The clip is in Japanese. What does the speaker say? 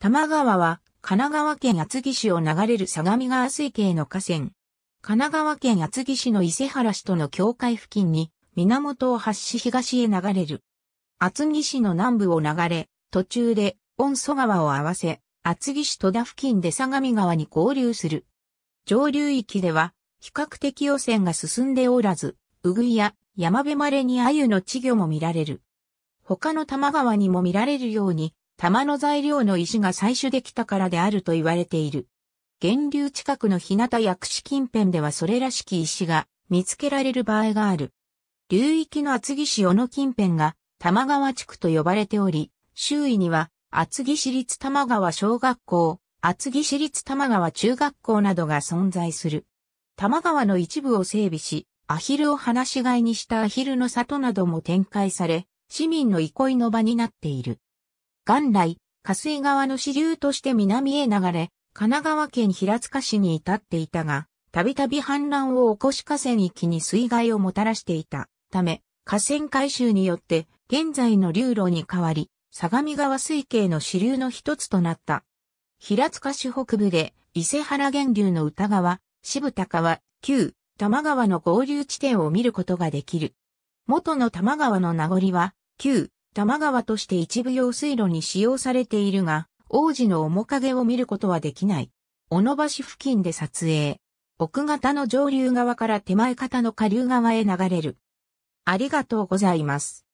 多摩川は神奈川県厚木市を流れる相模川水系の河川。神奈川県厚木市の伊勢原市との境界付近に源を発し東へ流れる。厚木市の南部を流れ、途中で温蘇川を合わせ、厚木市戸田付近で相模川に合流する。上流域では比較的汚染が進んでおらず、うぐいや山辺まれに鮎の稚魚も見られる。他の多摩川にも見られるように、玉の材料の石が採取できたからであると言われている。源流近くの日向薬師近辺ではそれらしき石が見つけられる場合がある。流域の厚木市小野近辺が玉川地区と呼ばれており、周囲には厚木市立玉川小学校、厚木市立玉川中学校などが存在する。玉川の一部を整備し、アヒルを放し飼いにしたアヒルの里なども展開され、市民の憩いの場になっている。元来、下水川の支流として南へ流れ、神奈川県平塚市に至っていたが、たびたび氾濫を起こし河川域に水害をもたらしていたため、河川改修によって現在の流路に変わり、相模川水系の支流の一つとなった。平塚市北部で伊勢原源流の歌川、渋田川、旧玉川の合流地点を見ることができる。元の玉川の名残は、旧多摩川として一部用水路に使用されているが、王子の面影を見ることはできない。小野橋付近で撮影。奥方の上流側から手前方の下流側へ流れる。ありがとうございます。